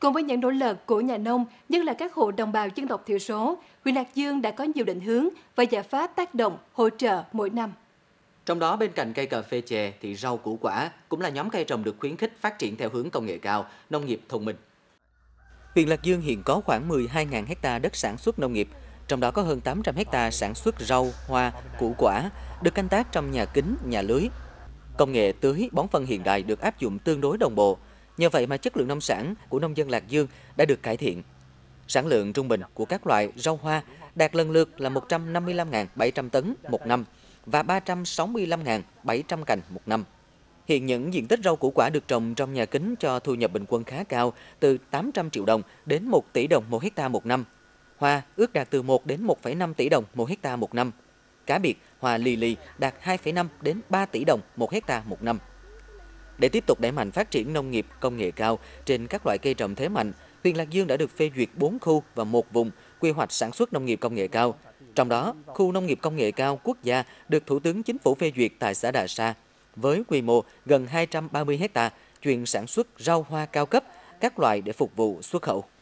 Cùng với những nỗ lực của nhà nông, nhất là các hộ đồng bào dân tộc thiểu số, huyện Lạc Dương đã có nhiều định hướng và giải pháp tác động, hỗ trợ mỗi năm. Trong đó bên cạnh cây cà phê chè thì rau củ quả cũng là nhóm cây trồng được khuyến khích phát triển theo hướng công nghệ cao, nông nghiệp thông minh. Huyện Lạc Dương hiện có khoảng 12.000 hecta đất sản xuất nông nghiệp, trong đó có hơn 800 hecta sản xuất rau, hoa, củ quả được canh tác trong nhà kính, nhà lưới. Công nghệ tưới bón phân hiện đại được áp dụng tương đối đồng bộ, Nhờ vậy mà chất lượng nông sản của nông dân Lạc Dương đã được cải thiện. Sản lượng trung bình của các loại rau hoa đạt lần lượt là 155.700 tấn một năm và 365.700 cành một năm. Hiện những diện tích rau củ quả được trồng trong nhà kính cho thu nhập bình quân khá cao, từ 800 triệu đồng đến 1 tỷ đồng một hecta một năm. Hoa ước đạt từ 1 đến 1,5 tỷ đồng một hecta một năm. Cá biệt, hoa lily đạt 2,5 đến 3 tỷ đồng một hecta một năm. Để tiếp tục đẩy mạnh phát triển nông nghiệp công nghệ cao trên các loại cây trồng thế mạnh, huyện Lạc Dương đã được phê duyệt 4 khu và một vùng quy hoạch sản xuất nông nghiệp công nghệ cao. Trong đó, khu nông nghiệp công nghệ cao quốc gia được Thủ tướng Chính phủ phê duyệt tại xã Đà Sa với quy mô gần 230 hecta chuyên sản xuất rau hoa cao cấp, các loại để phục vụ xuất khẩu.